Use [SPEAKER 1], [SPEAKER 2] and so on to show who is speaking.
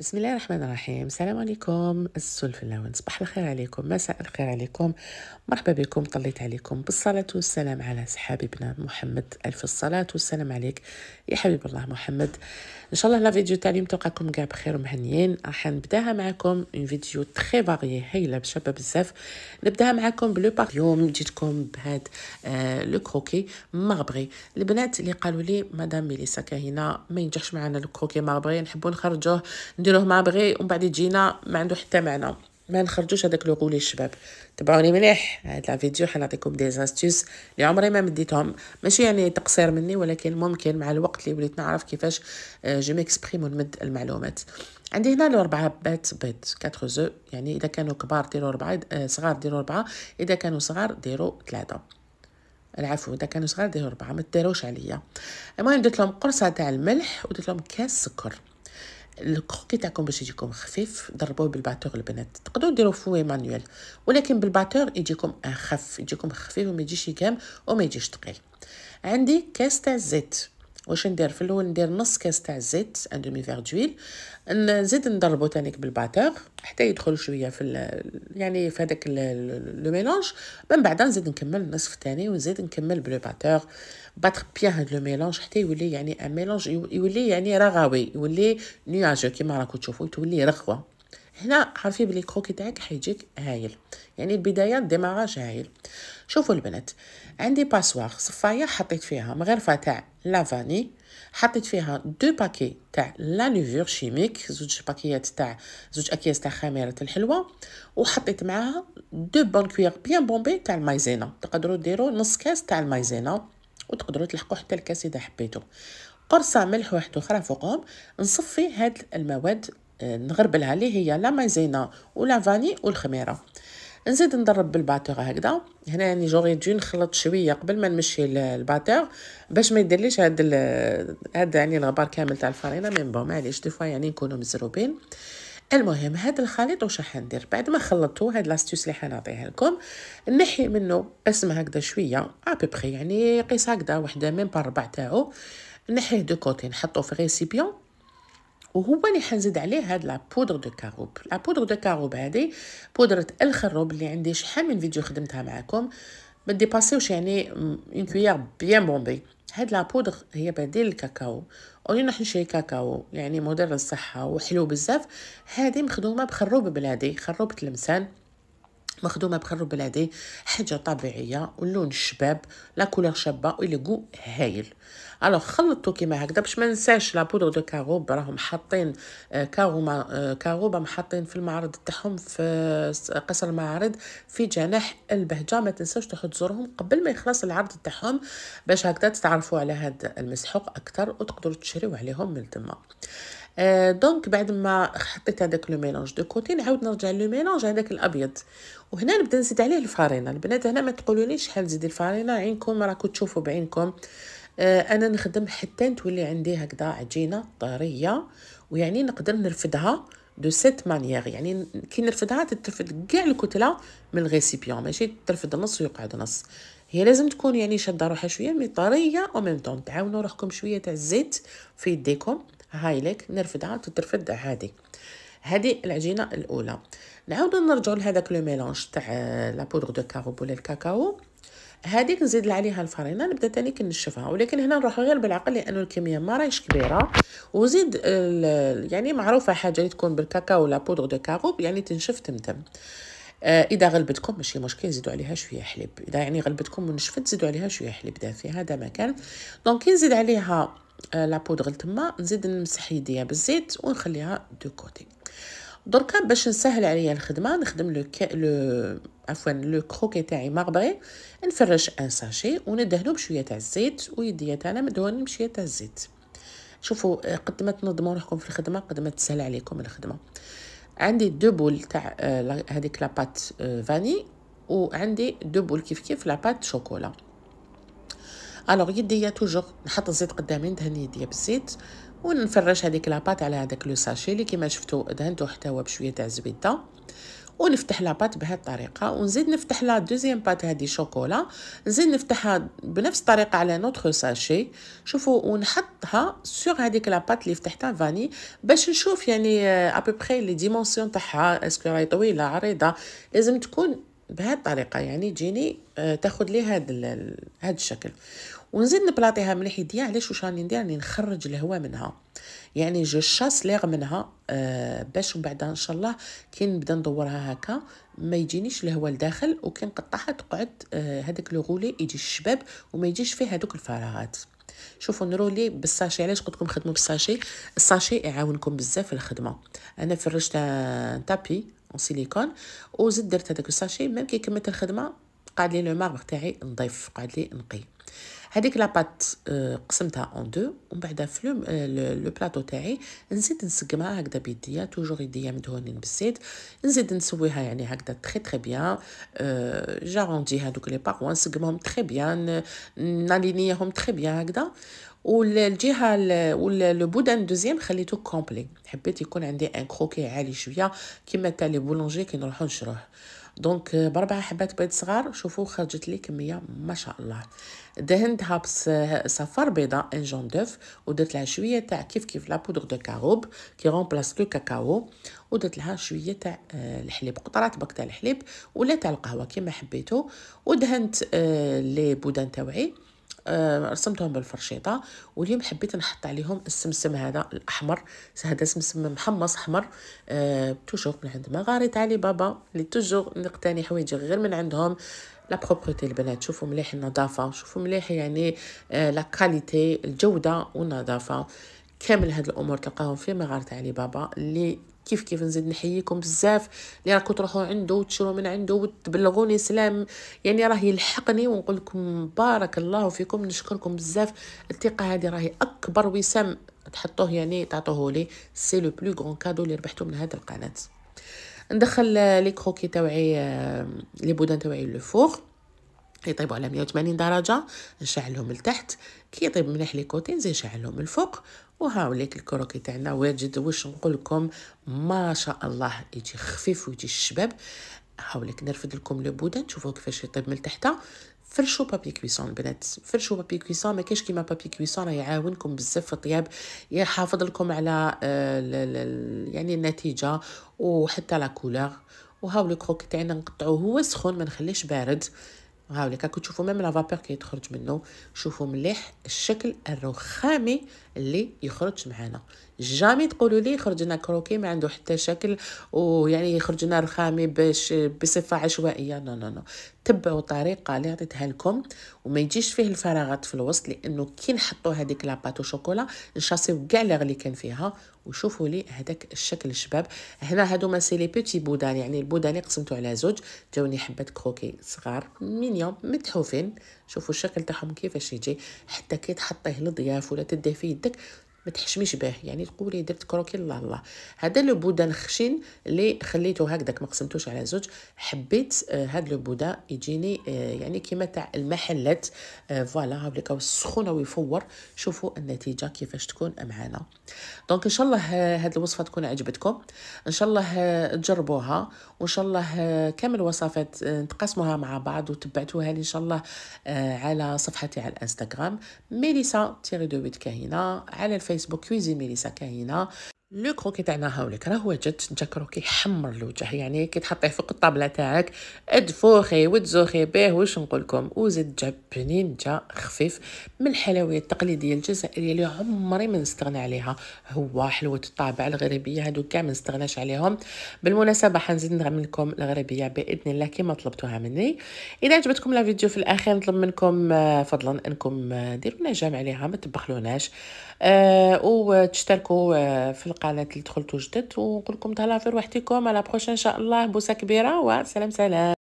[SPEAKER 1] بسم الله الرحمن الرحيم السلام عليكم السول في اللون صباح الخير عليكم مساء الخير عليكم مرحبا بكم طليت عليكم بالصلاة والسلام على حبيبنا محمد ألف الصلاة والسلام عليك يا حبيب الله محمد إن شاء الله لا فيديو تاع اليوم تلقاكم كاع بخير ومهنيين راح نبداها معكم فيديو تخي باغي هايله بشابه بزاف نبداها معكم بلو بار يوم جيتكم بهاد آه لو مغبري البنات اللي قالوا لي مدام ميليسا كاهنه ما ينجحش معنا الكروكي مغبري نحبو نخرجوه نديروه مع بغي ومن بعد يجينا ما عنده حتى معنى ما نخرجوش هذاك لو غولي الشباب تبعوني مليح هاد لا فيديو حنعطيكم دي زاستوس اللي عمري ما مديتهم ماشي يعني تقصير مني ولكن ممكن مع الوقت اللي وليت نعرف كيفاش جو ميكسبريم ونمد المعلومات عندي هنا لو ربعة بات بيض 4 زو يعني اذا كانوا كبار ديروا ربعة آه، صغار ديروا ربعة اذا كانوا صغار ديروا ثلاثة العفو اذا كانوا صغار ديروا ربعة ما تديروش عليا المهم درت لهم قرصة تاع الملح ودرت لهم كاس سكر الكروكي تاعكم باش يجيكم خفيف ضربوه بالباتور البنات تقدروا ديروا فوي مانيوال ولكن بالباتور يجيكم اخف يجيكم خفيف وما يجيش يقام وما يجيش ثقيل عندي كاس تاع الزيت واش ندير في الاول ندير نص كاس تاع الزيت ان دومي فيغ دويل نزيد نضربو تانيك بالباتور حتى يدخل شويه في يعني في هذاك لو ميلونج من بعد نزيد نكمل النصف الثاني ونزيد نكمل بلو باتور باتر بيان هاد لو ميلونج حتى يولي يعني ان ميلونج يولي يعني رغوي يولي نياجو كيما راكم تشوفوا تولي رغوه هنا عارفين بلي كروكي تاعك حيجيك هايل يعني البداية ديماراج هايل شوفوا البنات عندي باسوار صفاية حطيت فيها مغرفة تاع لافاني حطيت فيها دو باكي تاع لا نوفور شيميك زوج باكيات تاع زوج اكياس تاع خميره الحلوى وحطيت معاها دو بون كوير بيان بومبي تاع المايزينا تقدروا ديروا نص كاس تاع المايزينا وتقدروا تلحقوا حتى الكاس اذا حبيتوا قرصه ملح واحده اخرى فوقهم نصفي هاد المواد نغربل عليه هي لا مايزينا ولا فاني والخميره نزيد نضرب بالباتور هكذا هنا يعني جوري دي نخلط شويه قبل ما نمشي الباتور باش ما يديرليش هاد هاد يعني الغبار كامل تاع الفرينه من بون معليش دي فوا يعني نكونوا مزروبين المهم هاد الخليط واش راح ندير بعد ما خلطتو هاد لاستيوس اللي حنعطيها لكم نحي منه اسم هكذا شويه ابيبخي يعني قيس هكذا وحده من بار ربع تاعو نحيه دو كوتي نحطو في ريسيبيون وهو اللي حنزيد عليه هاد لا بودر دو كاروب لا بودر دو كاروب هادي بودرة الخروب اللي عندي شحال من فيديو خدمتها معاكم ما ديباسيوش يعني اون كويير بيان بومبي هاد لا بودر هي بديل الكاكاو اولي نحن نشري كاكاو يعني مضر للصحه وحلو بزاف هادي مخدومه بخروب بلادي خروب تلمسان مخدومه بخل بلادي حاجه طبيعيه واللون شباب لا كولور شابه والجو هايل الوغ خلطتو كيما هكذا باش ما ننساش لا بودر دو كاروب راهم حاطين كاروما آه، كاروبا آه، محطين في المعرض تاعهم في آه، قصر المعارض في جناح البهجه ما تنساوش تاخذ تزورهم قبل ما يخلص العرض تاعهم باش هكذا تتعرفوا على هذا المسحوق اكثر وتقدروا تشريو عليهم من تما آه، دونك بعد ما حطيت هذاك لو ميلونج دو كوتي نعاود نرجع لو ميلونج هذاك الابيض وهنا نبدا نزيد عليه الفارينه البنات هنا ما تقولوليش شحال تزيدي الفارينه عينكم راكو تشوفوا بعينكم آه، انا نخدم حتى تولي عندي هكذا عجينه طريه ويعني نقدر نرفدها دو سيت مانيير يعني كي نرفدها تترفد كاع الكتله من الريسيبيون ماشي ترفد نص ويقعد نص هي لازم تكون يعني شاده روحها شويه مي طريه او ميم طون تعاونوا روحكم شويه تاع الزيت في يديكم هايلك نرفدها تترفد عادي هذه العجينه الاولى نعاود نرجع لهذاك لو ميلونج تاع لا بودغ دو كاغوب ولا الكاكاو هذيك نزيد عليها الفرينه نبدا تاني كنشفها ولكن هنا نروح غير بالعقل لانه الكميه ما راهيش كبيره وزيد يعني معروفه حاجه اللي تكون بالكاكاو ولا بودغ دو كاغوب يعني تنشف تمتم آه، اذا غلبتكم ماشي مشكل زيدوا عليها شويه حليب اذا يعني غلبتكم ونشفت زيدوا عليها شويه حليب دافي هذا ما كان دونك كي نزيد عليها آه، لا بودغ لتما نزيد نمسح يديا بالزيت ونخليها دو كوتي دركا باش نسهل عليا الخدمه نخدم لو لو عفوا لو كروكي تاعي مغبري نفرش ان ساشي وندهنو بشويه تاع الزيت ويديا تاعنا مدهون بشويه تاع الزيت شوفوا آه، قد ما تنظموا روحكم في الخدمه قد ما تسهل عليكم الخدمه عندي دو بول تاع آه، هذيك لاباط فاني وعندي دو بول كيف كيف لاباط شوكولا الوغ يديا توجور نحط الزيت قدامي ندهن يديا بالزيت ونفرش هذيك لاباط على هذاك لو ساشي اللي كيما شفتو دهنتو حتى هو بشويه تاع زبده ونفتح لاباط بهذه الطريقه ونزيد نفتح لا دوزيام بات هذه شوكولا نزيد نفتحها بنفس الطريقه على نوتخ ساشي شوفوا ونحطها سور هذيك لاباط اللي فتحتها فاني باش نشوف يعني ابوبخي لي ديمونسيون تاعها اسكو راهي طويله عريضه لازم تكون بهذه الطريقه يعني تجيني آه، تاخذ لي هذا هذا الشكل ونزيد نبلاطيها من يديا علاش واش راني ندير راني نخرج الهواء منها يعني جو شاس ليغ منها آه باش من بعد ان شاء الله كي نبدا ندورها هكا ما يجينيش الهواء لداخل وكي نقطعها تقعد آه لو غولي يجي الشباب وما يجيش فيه هذوك الفراغات شوفوا نرولي بالساشي علاش قلت لكم خدموا بالساشي الساشي يعاونكم بزاف في الخدمه انا فرشت تابي اون سيليكون وزدت درت هذاك الساشي ميم كي كملت الخدمه قعد لي لو ماربغ تاعي نظيف قعد لي نقي هذيك لاباط آه، قسمتها اون دو ومن بعد في آه، لو بلاطو تاعي نزيد نسقمها هكذا بيديا توجور يديا مدهونين بالزيت نزيد نسويها يعني هكذا تري تري بيان جاروندي هذوك لي باغوا نسقمهم تري بيان نالينيهم تري بيان هكذا والجهه لو بودان دوزيام خليته كومبلي حبيت يكون عندي ان كروكي عالي شويه كيما تاع لي بولونجي كي نروحو نشروه دونك آه، بربع حبات بيض صغار شوفوا خرجت لي كميه ما شاء الله دهنتها بصفار بيضاء ان جون دوف ودرت لها شويه تاع كيف كيف لا بودغ دو كاروب كي رومبلاس لو كاكاو ودرت لها شويه تاع الحليب قطرات برك تاع الحليب ولا تاع القهوه كيما حبيتو ودهنت لي بودان تاوعي آه، رسمتهم بالفرشيطه واليوم حبيت نحط عليهم السمسم هذا الاحمر هذا سمسم محمص احمر أه توجور من عند مغاري تاع علي بابا اللي توجور نقتني حوايجي غير من عندهم لا بروبريتي البنات شوفوا مليح النظافه شوفوا مليح يعني آه، لا كاليتي الجوده والنظافه كامل هاد الامور تلقاهم في مغاره علي بابا اللي كيف كيف نزيد نحييكم بزاف اللي راكم تروحوا عنده وتشرو من عنده وتبلغوني سلام يعني راه يلحقني ونقول لكم بارك الله فيكم نشكركم بزاف الثقه هذه راهي اكبر وسام تحطوه يعني تعطوه لي سي لو بلو غون كادو اللي ربحتو من هاد القناه ندخل لي كروكي تاوعي آه، لي بودان تاوعي لو فوق كيطيبوا على 180 درجه نشعلهم لتحت كيطيب مليح لي كوتي نزيد نشعلهم الفوق وهاوليك الكروكي تاعنا واجد واش نقول لكم ما شاء الله يجي خفيف ويجي الشباب هاوليك نرفد لكم لو بودان تشوفوا كيفاش يطيب من تحت فرشوا بابي كويسون البنات فرشوا بابي كويسون ما كاش كيما بابي كويسون راه يعاونكم بزاف في الطياب يحافظ لكم على آه، يعني النتيجه وحتى لا كولور وهاو لو كروك تاعنا نقطعوه هو سخون ما نخليش بارد هاوليك راكم تشوفوا ميم لافابور كي تخرج منه شوفوا مليح الشكل الرخامي اللي يخرج معنا جامي تقولوا لي يخرج لنا كروكي ما عنده حتى شكل ويعني يخرج لنا رخامي باش بصفه عشوائيه نو نو نو تبعوا الطريقه اللي عطيتها لكم وما يجيش فيه الفراغات في الوسط لانه كي نحطوا هذيك لاباطو شوكولا نشاسيو كاع لي اللي كان فيها وشوفوا لي هذاك الشكل الشباب هنا هادو سي لي بوتي بودان يعني البودان اللي قسمتو على زوج جاوني حبات كروكي صغار مينيون متحوفين شوفوا الشكل تاعهم كيفاش يجي حتى كي تحطيه للضياف ولا تديه في يدك ما تحشميش به يعني تقولي درت كروكي الله الله هذا لو بودا الخشين اللي خليته هكذاك ما قسمتوش على زوج حبيت آه، هاد لو بودا يجيني آه، يعني كيما تاع المحلات آه، فوالا هاوليكا سخونه ويفور شوفوا النتيجه كيفاش تكون معانا دونك ان شاء الله هاد الوصفه تكون عجبتكم ان شاء الله تجربوها وان شاء الله كامل الوصفات نتقاسموها مع بعض وتبعتوها لي ان شاء الله على صفحتي على الانستغرام ميليسا تيري دو كاهنه على الفيسبوك فيسبوك كويزين ميليسا كاينه لو كروكي تاعنا هاولك راه هو جد جا كروكي حمر الوجه يعني كي تحطيه فوق الطابله تاعك ادفوخي وتزوخي بيه واش نقولكم وزد جا بنين جا خفيف من الحلويات التقليديه الجزائريه اللي عمري ما نستغنى عليها هو حلوه الطابع الغربيه هادو كاع ما نستغناش عليهم بالمناسبه حنزيد نغني لكم الغربيه باذن الله كيما طلبتوها مني اذا عجبتكم لا فيديو في الاخير نطلب منكم آه، فضلا انكم آه، ديروا لنا جام عليها ما تبخلوناش أه وتشتركوا آه، في القناه اللي دخلتو جدد ونقول لكم تهلا في روحتكم على بروشان ان شاء الله بوسه كبيره وسلام سلام